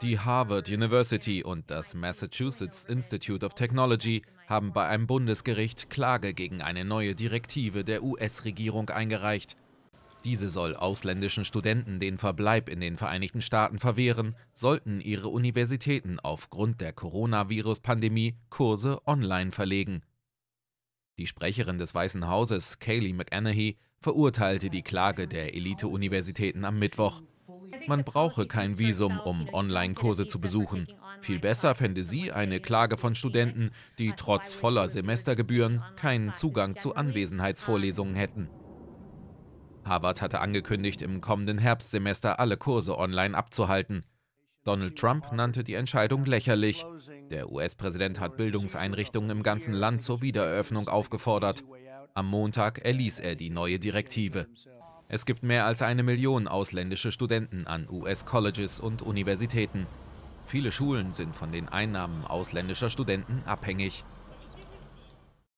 Die Harvard University und das Massachusetts Institute of Technology haben bei einem Bundesgericht Klage gegen eine neue Direktive der US-Regierung eingereicht. Diese soll ausländischen Studenten den Verbleib in den Vereinigten Staaten verwehren, sollten ihre Universitäten aufgrund der Coronavirus-Pandemie Kurse online verlegen. Die Sprecherin des Weißen Hauses, Kayleigh McEnany, verurteilte die Klage der Elite-Universitäten am Mittwoch. Man brauche kein Visum, um Online-Kurse zu besuchen. Viel besser fände sie eine Klage von Studenten, die trotz voller Semestergebühren keinen Zugang zu Anwesenheitsvorlesungen hätten. Harvard hatte angekündigt, im kommenden Herbstsemester alle Kurse online abzuhalten. Donald Trump nannte die Entscheidung lächerlich. Der US-Präsident hat Bildungseinrichtungen im ganzen Land zur Wiedereröffnung aufgefordert. Am Montag erließ er die neue Direktive. Es gibt mehr als eine Million ausländische Studenten an US-Colleges und Universitäten. Viele Schulen sind von den Einnahmen ausländischer Studenten abhängig.